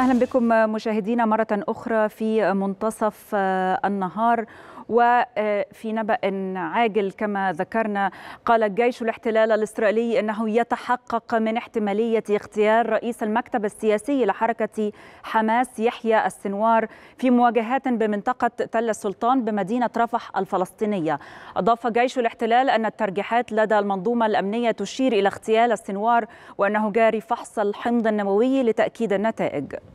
اهلا بكم مشاهدينا مره اخرى في منتصف النهار وفي نبأ عاجل كما ذكرنا قال جيش الاحتلال الإسرائيلي أنه يتحقق من احتمالية اغتيال رئيس المكتب السياسي لحركة حماس يحيى السنوار في مواجهات بمنطقة تل السلطان بمدينة رفح الفلسطينية أضاف جيش الاحتلال أن الترجيحات لدى المنظومة الأمنية تشير إلى اغتيال السنوار وأنه جاري فحص الحمض النووي لتأكيد النتائج